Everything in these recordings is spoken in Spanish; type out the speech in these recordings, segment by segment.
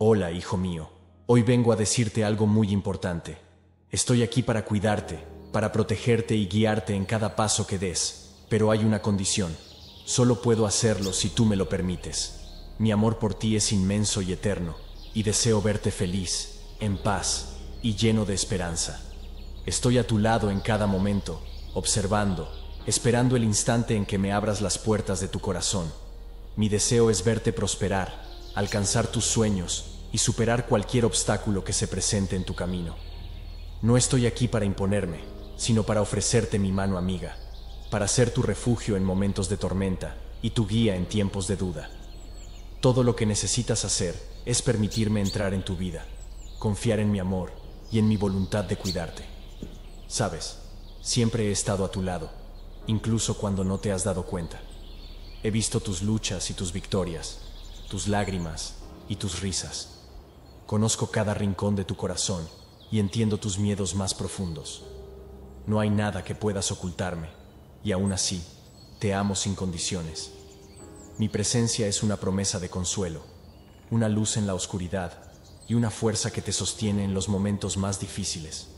Hola, hijo mío. Hoy vengo a decirte algo muy importante. Estoy aquí para cuidarte, para protegerte y guiarte en cada paso que des, pero hay una condición. Solo puedo hacerlo si tú me lo permites. Mi amor por ti es inmenso y eterno, y deseo verte feliz, en paz y lleno de esperanza. Estoy a tu lado en cada momento, observando, esperando el instante en que me abras las puertas de tu corazón. Mi deseo es verte prosperar, alcanzar tus sueños y superar cualquier obstáculo que se presente en tu camino. No estoy aquí para imponerme, sino para ofrecerte mi mano amiga, para ser tu refugio en momentos de tormenta y tu guía en tiempos de duda. Todo lo que necesitas hacer es permitirme entrar en tu vida, confiar en mi amor y en mi voluntad de cuidarte. Sabes, siempre he estado a tu lado, incluso cuando no te has dado cuenta. He visto tus luchas y tus victorias, tus lágrimas y tus risas. Conozco cada rincón de tu corazón y entiendo tus miedos más profundos. No hay nada que puedas ocultarme, y aún así, te amo sin condiciones. Mi presencia es una promesa de consuelo, una luz en la oscuridad y una fuerza que te sostiene en los momentos más difíciles.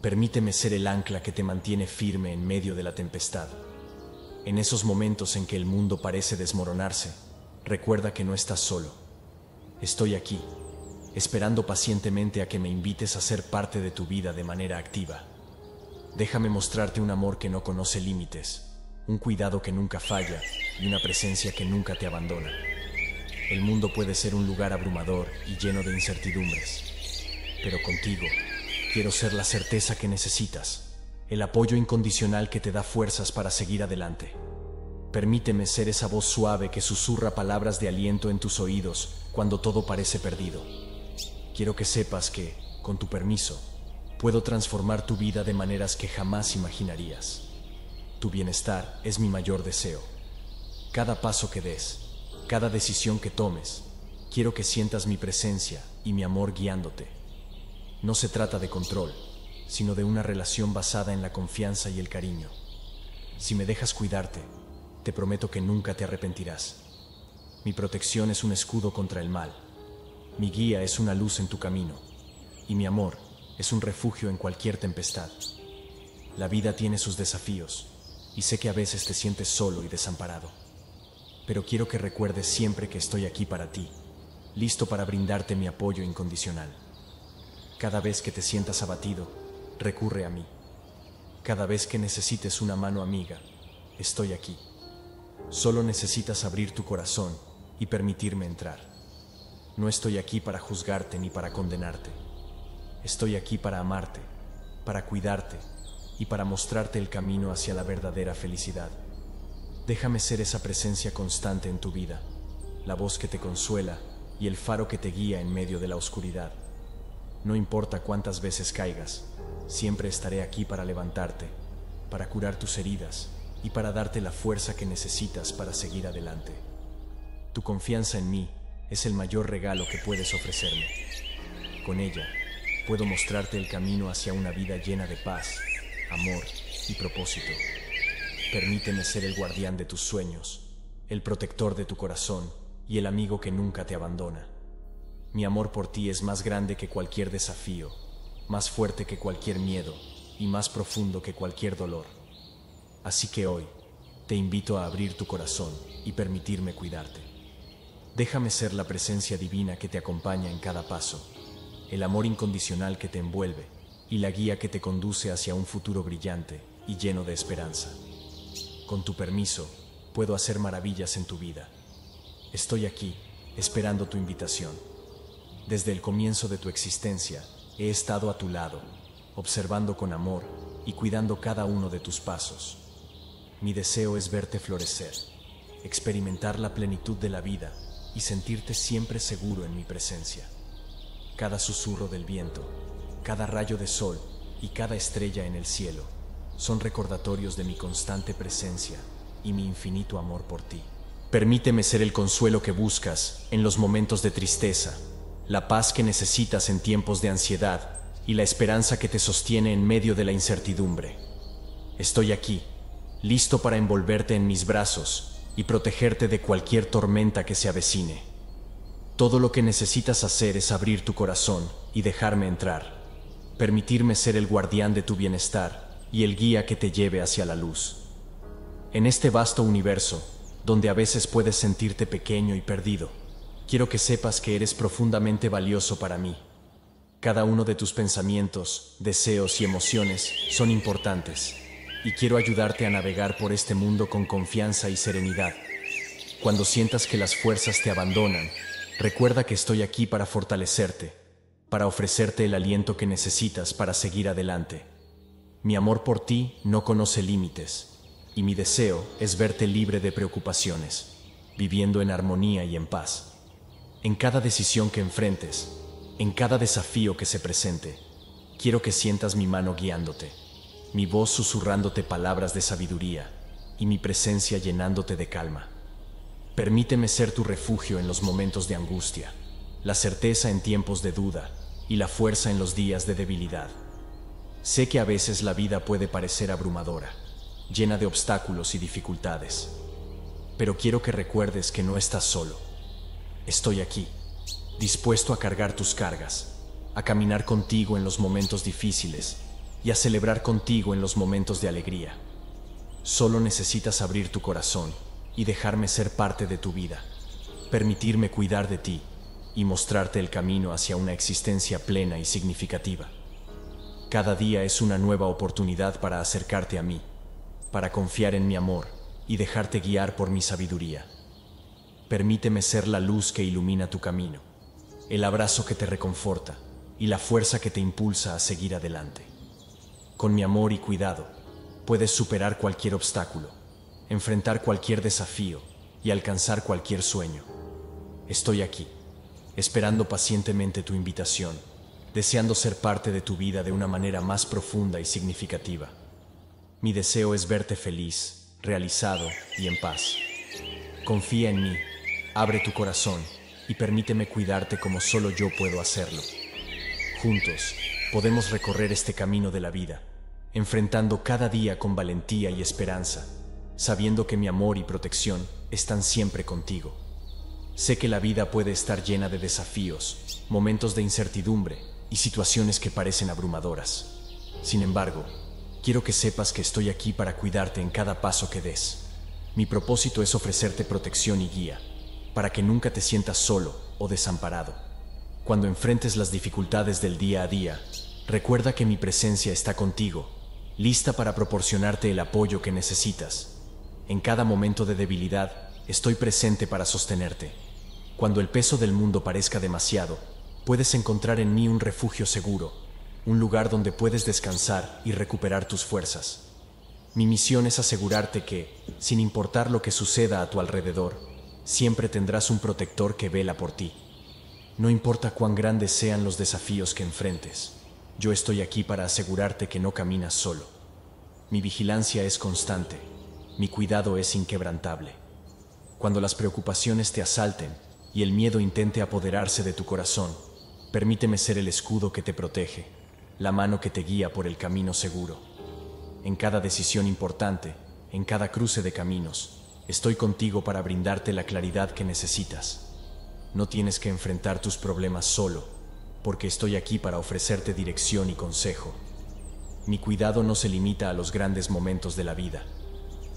Permíteme ser el ancla que te mantiene firme en medio de la tempestad. En esos momentos en que el mundo parece desmoronarse, Recuerda que no estás solo. Estoy aquí, esperando pacientemente a que me invites a ser parte de tu vida de manera activa. Déjame mostrarte un amor que no conoce límites, un cuidado que nunca falla y una presencia que nunca te abandona. El mundo puede ser un lugar abrumador y lleno de incertidumbres, pero contigo quiero ser la certeza que necesitas, el apoyo incondicional que te da fuerzas para seguir adelante. Permíteme ser esa voz suave que susurra palabras de aliento en tus oídos cuando todo parece perdido. Quiero que sepas que, con tu permiso, puedo transformar tu vida de maneras que jamás imaginarías. Tu bienestar es mi mayor deseo. Cada paso que des, cada decisión que tomes, quiero que sientas mi presencia y mi amor guiándote. No se trata de control, sino de una relación basada en la confianza y el cariño. Si me dejas cuidarte, te prometo que nunca te arrepentirás. Mi protección es un escudo contra el mal, mi guía es una luz en tu camino, y mi amor es un refugio en cualquier tempestad. La vida tiene sus desafíos, y sé que a veces te sientes solo y desamparado. Pero quiero que recuerdes siempre que estoy aquí para ti, listo para brindarte mi apoyo incondicional. Cada vez que te sientas abatido, recurre a mí. Cada vez que necesites una mano amiga, estoy aquí. Solo necesitas abrir tu corazón y permitirme entrar. No estoy aquí para juzgarte ni para condenarte. Estoy aquí para amarte, para cuidarte y para mostrarte el camino hacia la verdadera felicidad. Déjame ser esa presencia constante en tu vida, la voz que te consuela y el faro que te guía en medio de la oscuridad. No importa cuántas veces caigas, siempre estaré aquí para levantarte, para curar tus heridas y para darte la fuerza que necesitas para seguir adelante. Tu confianza en mí es el mayor regalo que puedes ofrecerme. Con ella, puedo mostrarte el camino hacia una vida llena de paz, amor y propósito. Permíteme ser el guardián de tus sueños, el protector de tu corazón y el amigo que nunca te abandona. Mi amor por ti es más grande que cualquier desafío, más fuerte que cualquier miedo y más profundo que cualquier dolor. Así que hoy te invito a abrir tu corazón y permitirme cuidarte. Déjame ser la presencia divina que te acompaña en cada paso, el amor incondicional que te envuelve y la guía que te conduce hacia un futuro brillante y lleno de esperanza. Con tu permiso, puedo hacer maravillas en tu vida. Estoy aquí, esperando tu invitación. Desde el comienzo de tu existencia, he estado a tu lado, observando con amor y cuidando cada uno de tus pasos. Mi deseo es verte florecer, experimentar la plenitud de la vida y sentirte siempre seguro en mi presencia. Cada susurro del viento, cada rayo de sol y cada estrella en el cielo son recordatorios de mi constante presencia y mi infinito amor por ti. Permíteme ser el consuelo que buscas en los momentos de tristeza, la paz que necesitas en tiempos de ansiedad y la esperanza que te sostiene en medio de la incertidumbre. Estoy aquí listo para envolverte en mis brazos y protegerte de cualquier tormenta que se avecine. Todo lo que necesitas hacer es abrir tu corazón y dejarme entrar, permitirme ser el guardián de tu bienestar y el guía que te lleve hacia la luz. En este vasto universo, donde a veces puedes sentirte pequeño y perdido, quiero que sepas que eres profundamente valioso para mí. Cada uno de tus pensamientos, deseos y emociones son importantes y quiero ayudarte a navegar por este mundo con confianza y serenidad. Cuando sientas que las fuerzas te abandonan, recuerda que estoy aquí para fortalecerte, para ofrecerte el aliento que necesitas para seguir adelante. Mi amor por ti no conoce límites, y mi deseo es verte libre de preocupaciones, viviendo en armonía y en paz. En cada decisión que enfrentes, en cada desafío que se presente, quiero que sientas mi mano guiándote mi voz susurrándote palabras de sabiduría y mi presencia llenándote de calma. Permíteme ser tu refugio en los momentos de angustia, la certeza en tiempos de duda y la fuerza en los días de debilidad. Sé que a veces la vida puede parecer abrumadora, llena de obstáculos y dificultades, pero quiero que recuerdes que no estás solo. Estoy aquí, dispuesto a cargar tus cargas, a caminar contigo en los momentos difíciles y a celebrar contigo en los momentos de alegría. Solo necesitas abrir tu corazón y dejarme ser parte de tu vida, permitirme cuidar de ti y mostrarte el camino hacia una existencia plena y significativa. Cada día es una nueva oportunidad para acercarte a mí, para confiar en mi amor y dejarte guiar por mi sabiduría. Permíteme ser la luz que ilumina tu camino, el abrazo que te reconforta y la fuerza que te impulsa a seguir adelante. Con mi amor y cuidado, puedes superar cualquier obstáculo, enfrentar cualquier desafío y alcanzar cualquier sueño. Estoy aquí, esperando pacientemente tu invitación, deseando ser parte de tu vida de una manera más profunda y significativa. Mi deseo es verte feliz, realizado y en paz. Confía en mí, abre tu corazón y permíteme cuidarte como solo yo puedo hacerlo. Juntos, podemos recorrer este camino de la vida enfrentando cada día con valentía y esperanza, sabiendo que mi amor y protección están siempre contigo. Sé que la vida puede estar llena de desafíos, momentos de incertidumbre y situaciones que parecen abrumadoras. Sin embargo, quiero que sepas que estoy aquí para cuidarte en cada paso que des. Mi propósito es ofrecerte protección y guía, para que nunca te sientas solo o desamparado. Cuando enfrentes las dificultades del día a día, recuerda que mi presencia está contigo lista para proporcionarte el apoyo que necesitas. En cada momento de debilidad, estoy presente para sostenerte. Cuando el peso del mundo parezca demasiado, puedes encontrar en mí un refugio seguro, un lugar donde puedes descansar y recuperar tus fuerzas. Mi misión es asegurarte que, sin importar lo que suceda a tu alrededor, siempre tendrás un protector que vela por ti. No importa cuán grandes sean los desafíos que enfrentes. Yo estoy aquí para asegurarte que no caminas solo. Mi vigilancia es constante, mi cuidado es inquebrantable. Cuando las preocupaciones te asalten y el miedo intente apoderarse de tu corazón, permíteme ser el escudo que te protege, la mano que te guía por el camino seguro. En cada decisión importante, en cada cruce de caminos, estoy contigo para brindarte la claridad que necesitas. No tienes que enfrentar tus problemas solo, porque estoy aquí para ofrecerte dirección y consejo. Mi cuidado no se limita a los grandes momentos de la vida.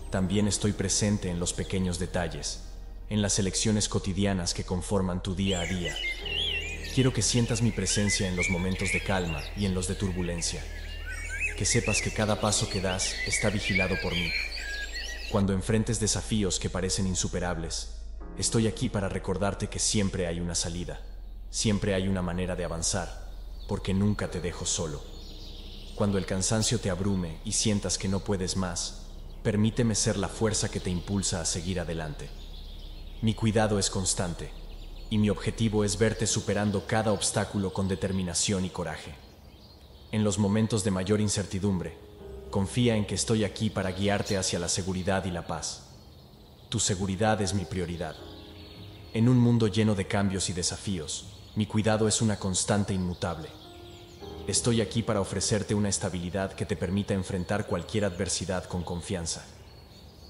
También estoy presente en los pequeños detalles, en las elecciones cotidianas que conforman tu día a día. Quiero que sientas mi presencia en los momentos de calma y en los de turbulencia. Que sepas que cada paso que das está vigilado por mí. Cuando enfrentes desafíos que parecen insuperables, estoy aquí para recordarte que siempre hay una salida. Siempre hay una manera de avanzar, porque nunca te dejo solo. Cuando el cansancio te abrume y sientas que no puedes más, permíteme ser la fuerza que te impulsa a seguir adelante. Mi cuidado es constante, y mi objetivo es verte superando cada obstáculo con determinación y coraje. En los momentos de mayor incertidumbre, confía en que estoy aquí para guiarte hacia la seguridad y la paz. Tu seguridad es mi prioridad. En un mundo lleno de cambios y desafíos, mi cuidado es una constante inmutable. Estoy aquí para ofrecerte una estabilidad que te permita enfrentar cualquier adversidad con confianza.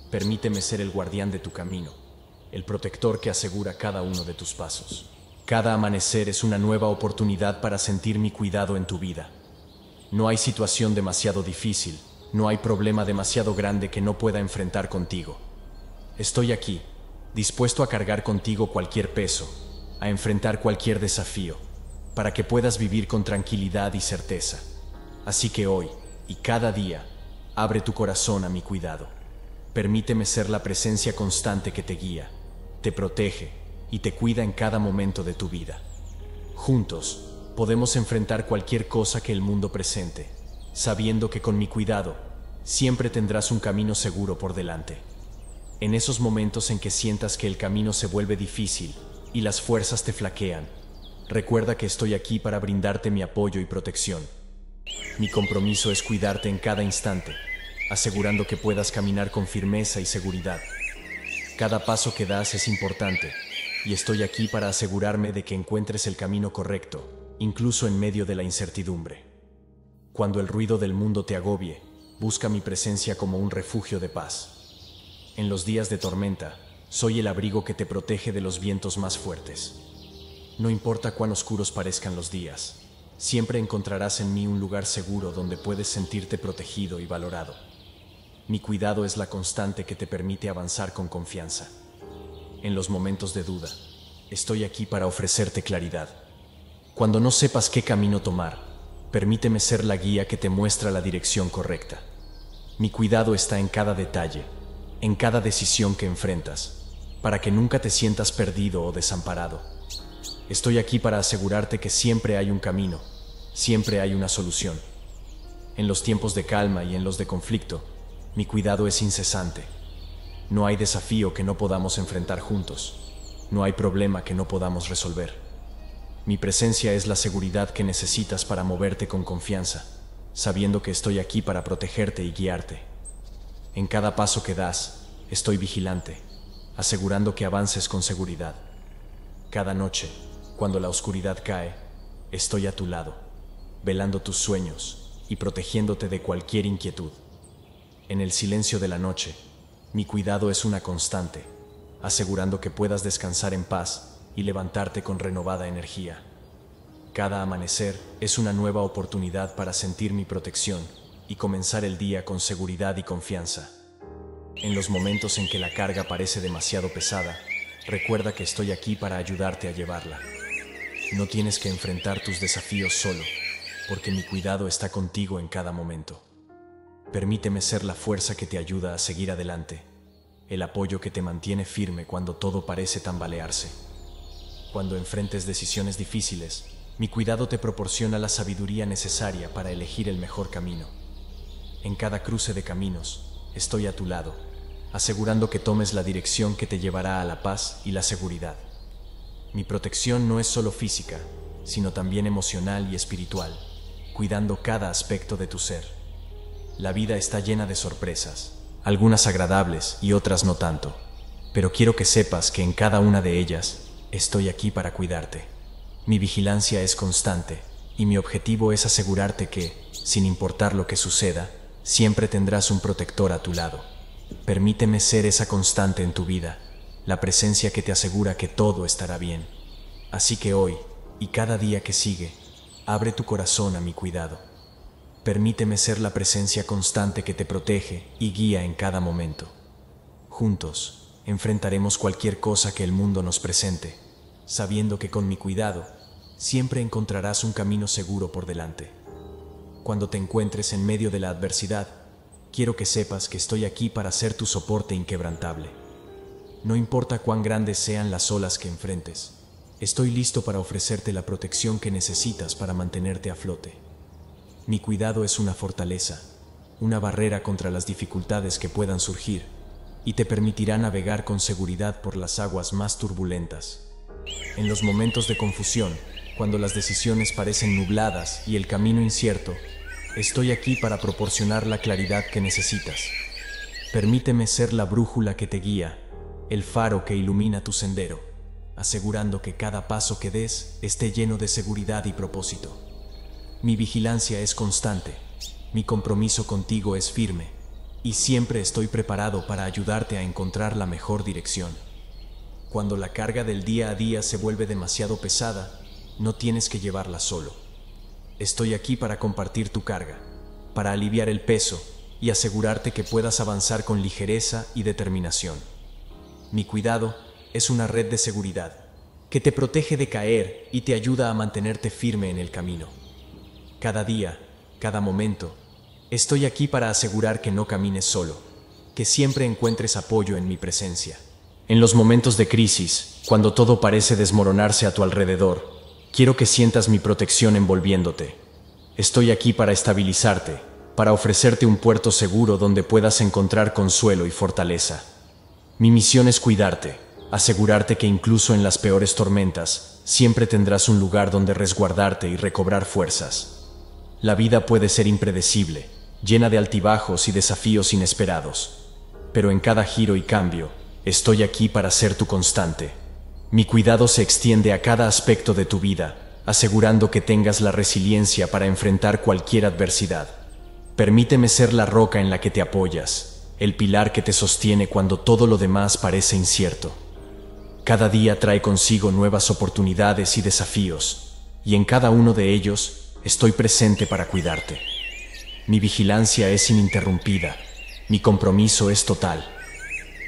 Permíteme ser el guardián de tu camino, el protector que asegura cada uno de tus pasos. Cada amanecer es una nueva oportunidad para sentir mi cuidado en tu vida. No hay situación demasiado difícil, no hay problema demasiado grande que no pueda enfrentar contigo. Estoy aquí, dispuesto a cargar contigo cualquier peso, a enfrentar cualquier desafío, para que puedas vivir con tranquilidad y certeza. Así que hoy, y cada día, abre tu corazón a mi cuidado. Permíteme ser la presencia constante que te guía, te protege y te cuida en cada momento de tu vida. Juntos, podemos enfrentar cualquier cosa que el mundo presente, sabiendo que con mi cuidado, siempre tendrás un camino seguro por delante. En esos momentos en que sientas que el camino se vuelve difícil, y las fuerzas te flaquean, recuerda que estoy aquí para brindarte mi apoyo y protección. Mi compromiso es cuidarte en cada instante, asegurando que puedas caminar con firmeza y seguridad. Cada paso que das es importante, y estoy aquí para asegurarme de que encuentres el camino correcto, incluso en medio de la incertidumbre. Cuando el ruido del mundo te agobie, busca mi presencia como un refugio de paz. En los días de tormenta, soy el abrigo que te protege de los vientos más fuertes. No importa cuán oscuros parezcan los días, siempre encontrarás en mí un lugar seguro donde puedes sentirte protegido y valorado. Mi cuidado es la constante que te permite avanzar con confianza. En los momentos de duda, estoy aquí para ofrecerte claridad. Cuando no sepas qué camino tomar, permíteme ser la guía que te muestra la dirección correcta. Mi cuidado está en cada detalle en cada decisión que enfrentas, para que nunca te sientas perdido o desamparado. Estoy aquí para asegurarte que siempre hay un camino, siempre hay una solución. En los tiempos de calma y en los de conflicto, mi cuidado es incesante. No hay desafío que no podamos enfrentar juntos. No hay problema que no podamos resolver. Mi presencia es la seguridad que necesitas para moverte con confianza, sabiendo que estoy aquí para protegerte y guiarte. En cada paso que das, estoy vigilante, asegurando que avances con seguridad. Cada noche, cuando la oscuridad cae, estoy a tu lado, velando tus sueños y protegiéndote de cualquier inquietud. En el silencio de la noche, mi cuidado es una constante, asegurando que puedas descansar en paz y levantarte con renovada energía. Cada amanecer es una nueva oportunidad para sentir mi protección y comenzar el día con seguridad y confianza. En los momentos en que la carga parece demasiado pesada, recuerda que estoy aquí para ayudarte a llevarla. No tienes que enfrentar tus desafíos solo, porque mi cuidado está contigo en cada momento. Permíteme ser la fuerza que te ayuda a seguir adelante, el apoyo que te mantiene firme cuando todo parece tambalearse. Cuando enfrentes decisiones difíciles, mi cuidado te proporciona la sabiduría necesaria para elegir el mejor camino en cada cruce de caminos, estoy a tu lado, asegurando que tomes la dirección que te llevará a la paz y la seguridad. Mi protección no es solo física, sino también emocional y espiritual, cuidando cada aspecto de tu ser. La vida está llena de sorpresas, algunas agradables y otras no tanto, pero quiero que sepas que en cada una de ellas estoy aquí para cuidarte. Mi vigilancia es constante y mi objetivo es asegurarte que, sin importar lo que suceda, Siempre tendrás un protector a tu lado. Permíteme ser esa constante en tu vida, la presencia que te asegura que todo estará bien. Así que hoy, y cada día que sigue, abre tu corazón a mi cuidado. Permíteme ser la presencia constante que te protege y guía en cada momento. Juntos, enfrentaremos cualquier cosa que el mundo nos presente, sabiendo que con mi cuidado, siempre encontrarás un camino seguro por delante cuando te encuentres en medio de la adversidad, quiero que sepas que estoy aquí para ser tu soporte inquebrantable. No importa cuán grandes sean las olas que enfrentes, estoy listo para ofrecerte la protección que necesitas para mantenerte a flote. Mi cuidado es una fortaleza, una barrera contra las dificultades que puedan surgir, y te permitirá navegar con seguridad por las aguas más turbulentas. En los momentos de confusión, cuando las decisiones parecen nubladas y el camino incierto, Estoy aquí para proporcionar la claridad que necesitas. Permíteme ser la brújula que te guía, el faro que ilumina tu sendero, asegurando que cada paso que des esté lleno de seguridad y propósito. Mi vigilancia es constante, mi compromiso contigo es firme, y siempre estoy preparado para ayudarte a encontrar la mejor dirección. Cuando la carga del día a día se vuelve demasiado pesada, no tienes que llevarla solo Estoy aquí para compartir tu carga, para aliviar el peso y asegurarte que puedas avanzar con ligereza y determinación. Mi cuidado es una red de seguridad que te protege de caer y te ayuda a mantenerte firme en el camino. Cada día, cada momento, estoy aquí para asegurar que no camines solo, que siempre encuentres apoyo en mi presencia. En los momentos de crisis, cuando todo parece desmoronarse a tu alrededor, Quiero que sientas mi protección envolviéndote. Estoy aquí para estabilizarte, para ofrecerte un puerto seguro donde puedas encontrar consuelo y fortaleza. Mi misión es cuidarte, asegurarte que incluso en las peores tormentas, siempre tendrás un lugar donde resguardarte y recobrar fuerzas. La vida puede ser impredecible, llena de altibajos y desafíos inesperados, pero en cada giro y cambio, estoy aquí para ser tu constante. Mi cuidado se extiende a cada aspecto de tu vida, asegurando que tengas la resiliencia para enfrentar cualquier adversidad. Permíteme ser la roca en la que te apoyas, el pilar que te sostiene cuando todo lo demás parece incierto. Cada día trae consigo nuevas oportunidades y desafíos, y en cada uno de ellos estoy presente para cuidarte. Mi vigilancia es ininterrumpida, mi compromiso es total.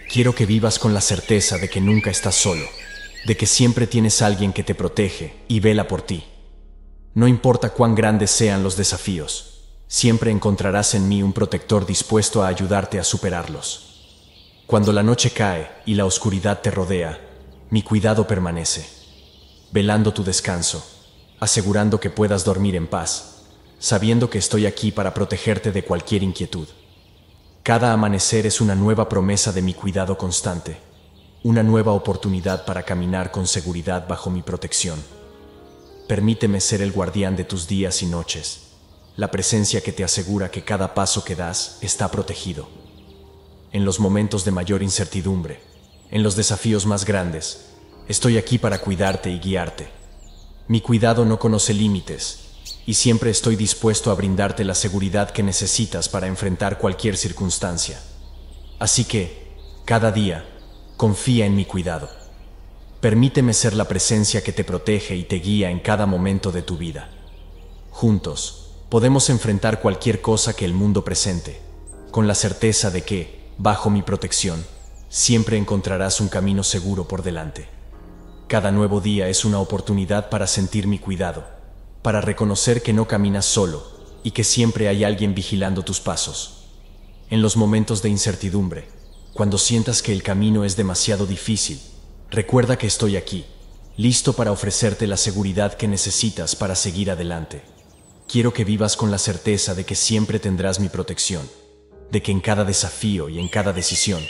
Quiero que vivas con la certeza de que nunca estás solo de que siempre tienes alguien que te protege y vela por ti. No importa cuán grandes sean los desafíos, siempre encontrarás en mí un protector dispuesto a ayudarte a superarlos. Cuando la noche cae y la oscuridad te rodea, mi cuidado permanece, velando tu descanso, asegurando que puedas dormir en paz, sabiendo que estoy aquí para protegerte de cualquier inquietud. Cada amanecer es una nueva promesa de mi cuidado constante una nueva oportunidad para caminar con seguridad bajo mi protección. Permíteme ser el guardián de tus días y noches, la presencia que te asegura que cada paso que das está protegido. En los momentos de mayor incertidumbre, en los desafíos más grandes, estoy aquí para cuidarte y guiarte. Mi cuidado no conoce límites, y siempre estoy dispuesto a brindarte la seguridad que necesitas para enfrentar cualquier circunstancia. Así que, cada día, confía en mi cuidado. Permíteme ser la presencia que te protege y te guía en cada momento de tu vida. Juntos, podemos enfrentar cualquier cosa que el mundo presente, con la certeza de que, bajo mi protección, siempre encontrarás un camino seguro por delante. Cada nuevo día es una oportunidad para sentir mi cuidado, para reconocer que no caminas solo y que siempre hay alguien vigilando tus pasos. En los momentos de incertidumbre, cuando sientas que el camino es demasiado difícil, recuerda que estoy aquí, listo para ofrecerte la seguridad que necesitas para seguir adelante. Quiero que vivas con la certeza de que siempre tendrás mi protección, de que en cada desafío y en cada decisión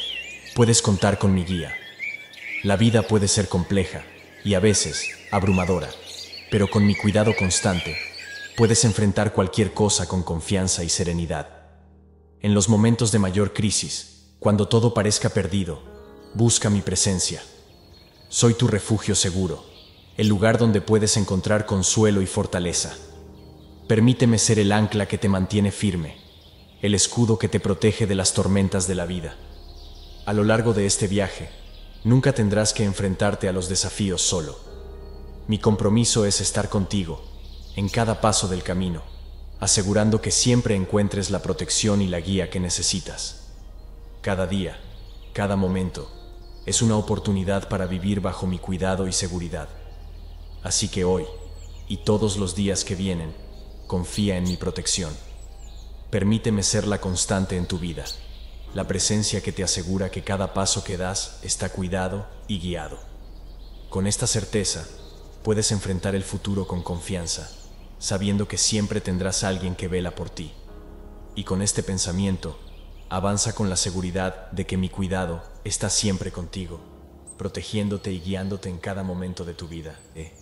puedes contar con mi guía. La vida puede ser compleja y a veces abrumadora, pero con mi cuidado constante puedes enfrentar cualquier cosa con confianza y serenidad. En los momentos de mayor crisis, cuando todo parezca perdido, busca mi presencia. Soy tu refugio seguro, el lugar donde puedes encontrar consuelo y fortaleza. Permíteme ser el ancla que te mantiene firme, el escudo que te protege de las tormentas de la vida. A lo largo de este viaje, nunca tendrás que enfrentarte a los desafíos solo. Mi compromiso es estar contigo, en cada paso del camino, asegurando que siempre encuentres la protección y la guía que necesitas. Cada día, cada momento, es una oportunidad para vivir bajo mi cuidado y seguridad. Así que hoy, y todos los días que vienen, confía en mi protección. Permíteme ser la constante en tu vida, la presencia que te asegura que cada paso que das está cuidado y guiado. Con esta certeza, puedes enfrentar el futuro con confianza, sabiendo que siempre tendrás a alguien que vela por ti. Y con este pensamiento, Avanza con la seguridad de que mi cuidado está siempre contigo, protegiéndote y guiándote en cada momento de tu vida. Eh.